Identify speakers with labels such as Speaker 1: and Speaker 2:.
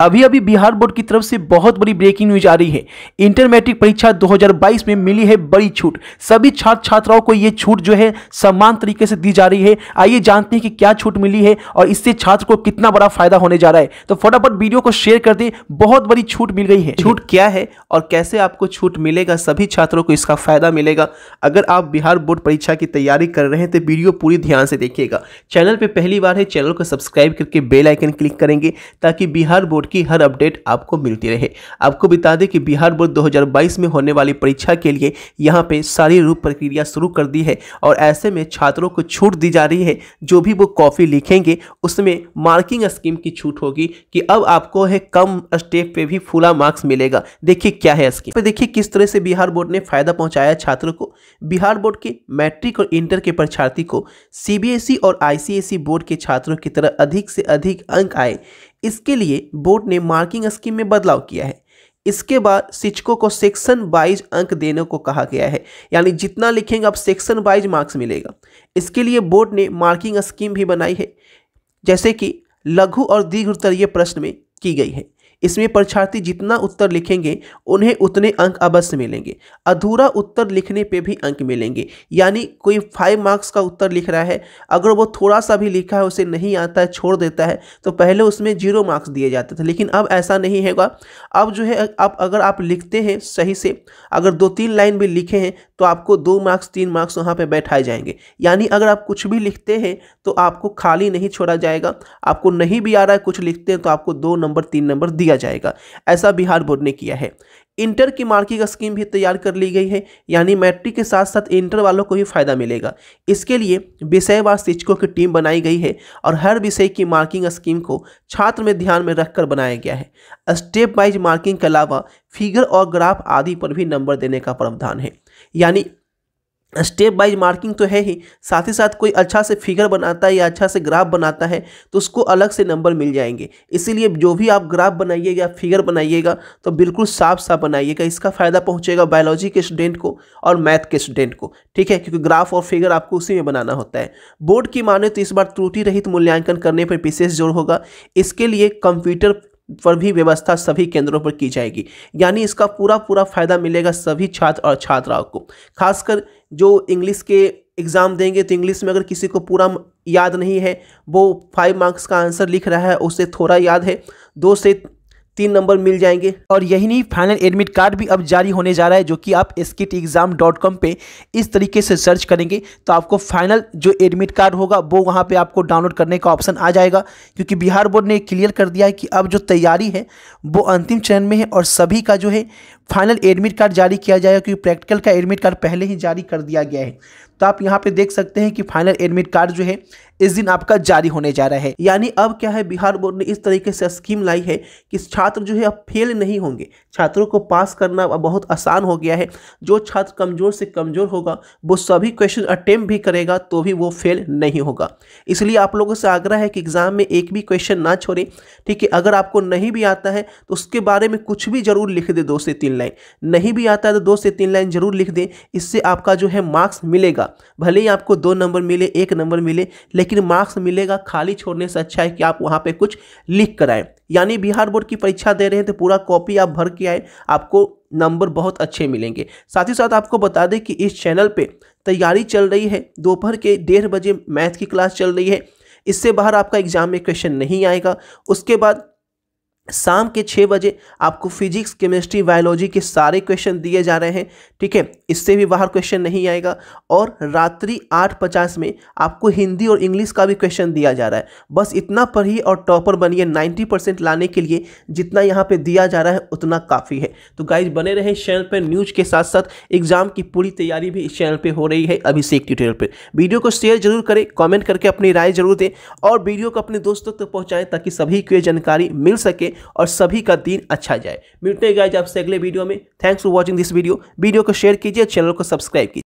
Speaker 1: अभी अभी बिहार बोर्ड की तरफ से बहुत बड़ी ब्रेकिंग न्यूज आ रही है इंटर मैट्रिक परीक्षा 2022 में मिली है बड़ी छूट सभी छात्र छात्राओं को ये छूट जो है समान तरीके से दी जा रही है आइए जानते हैं कि क्या छूट मिली है और इससे छात्र को कितना बड़ा फायदा होने जा रहा है तो फटाफट वीडियो को शेयर कर दे बहुत बड़ी छूट मिल गई है छूट क्या है और कैसे आपको छूट मिलेगा सभी छात्रों को इसका फायदा मिलेगा अगर आप बिहार बोर्ड परीक्षा की तैयारी कर रहे हैं तो वीडियो पूरी ध्यान से देखिएगा चैनल पर पहली बार है चैनल को सब्सक्राइब करके बेल आइकन क्लिक करेंगे ताकि बिहार बोर्ड की हर अपडेट आपको मिलती रहे आपको बता दें कि बिहार बोर्ड 2022 में होने वाली परीक्षा के लिए यहाँ पे सारी रूप प्रक्रिया शुरू कर दी है और ऐसे में छात्रों को छूट दी जा रही है जो भी वो कॉपी लिखेंगे उसमें मार्किंग स्कीम की छूट होगी कि अब आपको है कम स्टेप पे भी फुला मार्क्स मिलेगा देखिए क्या है स्कीम पर देखिए किस तरह से बिहार बोर्ड ने फायदा पहुँचाया छात्रों को बिहार बोर्ड के मैट्रिक और इंटर के परीक्षार्थी को सी e और आई e बोर्ड के छात्रों की तरह अधिक से अधिक अंक आए इसके लिए बोर्ड ने मार्किंग स्कीम में बदलाव किया है इसके बाद शिक्षकों को सेक्शन वाइज अंक देने को कहा गया है यानी जितना लिखेंगे अब सेक्शन वाइज मार्क्स मिलेगा इसके लिए बोर्ड ने मार्किंग स्कीम भी बनाई है जैसे कि लघु और दीर्घतरीय प्रश्न में की गई है इसमें परीक्षार्थी जितना उत्तर लिखेंगे उन्हें उतने अंक अवश्य मिलेंगे अधूरा उत्तर लिखने पे भी अंक मिलेंगे यानी कोई फाइव मार्क्स का उत्तर लिख रहा है अगर वो थोड़ा सा भी लिखा है उसे नहीं आता है छोड़ देता है तो पहले उसमें जीरो मार्क्स दिए जाते थे लेकिन अब ऐसा नहीं होगा अब जो है आप अगर आप लिखते हैं सही से अगर दो तीन लाइन भी लिखे हैं तो आपको दो मार्क्स तीन मार्क्स वहाँ पर बैठाए जाएंगे यानी अगर आप कुछ भी लिखते हैं तो आपको खाली नहीं छोड़ा जाएगा आपको नहीं भी आ रहा है कुछ लिखते हैं तो आपको दो नंबर तीन नंबर दिया दिया जाएगा ऐसा बिहार बोर्ड ने किया है इंटर की मार्किंग स्कीम भी तैयार कर ली गई है यानी मैट्रिक के साथ साथ इंटर वालों को भी फायदा मिलेगा इसके लिए विषयवार शिक्षकों की टीम बनाई गई है और हर विषय की मार्किंग स्कीम को छात्र में ध्यान में रखकर बनाया गया है स्टेप वाइज मार्किंग के अलावा फिगर और ग्राफ आदि पर भी नंबर देने का प्रावधान है यानी स्टेप वाइज मार्किंग तो है ही साथ ही साथ कोई अच्छा से फिगर बनाता है या अच्छा से ग्राफ बनाता है तो उसको अलग से नंबर मिल जाएंगे इसीलिए जो भी आप ग्राफ बनाइएगा फिगर बनाइएगा तो बिल्कुल साफ साफ बनाइएगा इसका फ़ायदा पहुंचेगा बायोलॉजी के स्टूडेंट को और मैथ के स्टूडेंट को ठीक है क्योंकि ग्राफ और फिगर आपको उसी में बनाना होता है बोर्ड की माने तो इस बार त्रुटि रहित मूल्यांकन करने पर विशेष जोर होगा इसके लिए कंप्यूटर पर भी व्यवस्था सभी केंद्रों पर की जाएगी यानी इसका पूरा पूरा फायदा मिलेगा सभी छात्र और छात्राओं को खासकर जो इंग्लिश के एग्ज़ाम देंगे तो इंग्लिश में अगर किसी को पूरा याद नहीं है वो फाइव मार्क्स का आंसर लिख रहा है उसे थोड़ा याद है दो से तीन नंबर मिल जाएंगे और यही नहीं फाइनल एडमिट कार्ड भी अब जारी होने जा रहा है जो कि आप स्किट एग्जाम डॉट कॉम पर इस तरीके से सर्च करेंगे तो आपको फाइनल जो एडमिट कार्ड होगा वो वहाँ पर आपको डाउनलोड करने का ऑप्शन आ जाएगा क्योंकि बिहार बोर्ड ने क्लियर कर दिया है कि अब जो तैयारी है वो अंतिम चरण में है और सभी का जो है फाइनल एडमिट कार्ड जारी किया जाएगा क्योंकि प्रैक्टिकल का एडमिट कार्ड पहले ही जारी कर दिया गया है तो आप यहाँ पे देख सकते हैं कि फाइनल एडमिट कार्ड जो है इस दिन आपका जारी होने जा रहा है यानी अब क्या है बिहार बोर्ड ने इस तरीके से स्कीम लाई है कि छात्र जो है अब फेल नहीं होंगे छात्रों को पास करना अब बहुत आसान हो गया है जो छात्र कमज़ोर से कमज़ोर होगा वो सभी क्वेश्चन अटेम्प भी करेगा तो भी वो फेल नहीं होगा इसलिए आप लोगों से आग्रह है कि एग्ज़ाम में एक भी क्वेश्चन ना छोड़ें ठीक है अगर आपको नहीं भी आता है तो उसके बारे में कुछ भी ज़रूर लिख दे दो से तीन लाइन नहीं भी आता है तो दो से तीन लाइन ज़रूर लिख दें इससे आपका जो है मार्क्स मिलेगा भले ही आपको दो नंबर मिले एक नंबर मिले लेकिन मार्क्स मिलेगा खाली छोड़ने से अच्छा है कि आप वहाँ पर कुछ लिख कर आएँ यानी बिहार बोर्ड की परीक्षा दे रहे हैं तो पूरा कॉपी आप भर के आए आपको नंबर बहुत अच्छे मिलेंगे साथ ही साथ आपको बता दें कि इस चैनल पे तैयारी चल रही है दोपहर के डेढ़ बजे मैथ की क्लास चल रही है इससे बाहर आपका एग्जाम में क्वेश्चन नहीं आएगा उसके बाद शाम के छः बजे आपको फिजिक्स केमिस्ट्री बायोलॉजी के सारे क्वेश्चन दिए जा रहे हैं ठीक है इससे भी बाहर क्वेश्चन नहीं आएगा और रात्रि आठ पचास में आपको हिंदी और इंग्लिश का भी क्वेश्चन दिया जा रहा है बस इतना पढ़िए और टॉपर बनिए नाइन्टी परसेंट लाने के लिए जितना यहाँ पे दिया जा रहा है उतना काफ़ी है तो गाइज बने रहें चैनल पर न्यूज़ के साथ साथ एग्जाम की पूरी तैयारी भी इस चैनल पर हो रही है अभी से एक ट्यूटोरियल पर वीडियो को शेयर जरूर करें कॉमेंट करके अपनी राय जरूर दें और वीडियो को अपने दोस्तों तक पहुँचाएँ ताकि सभी को जानकारी मिल सके और सभी का दिन अच्छा जाए मिलते हैं गाइज आपसे अगले वीडियो में thanks for watching this video video को शेयर कीजिए चैनल को सब्सक्राइब कीजिए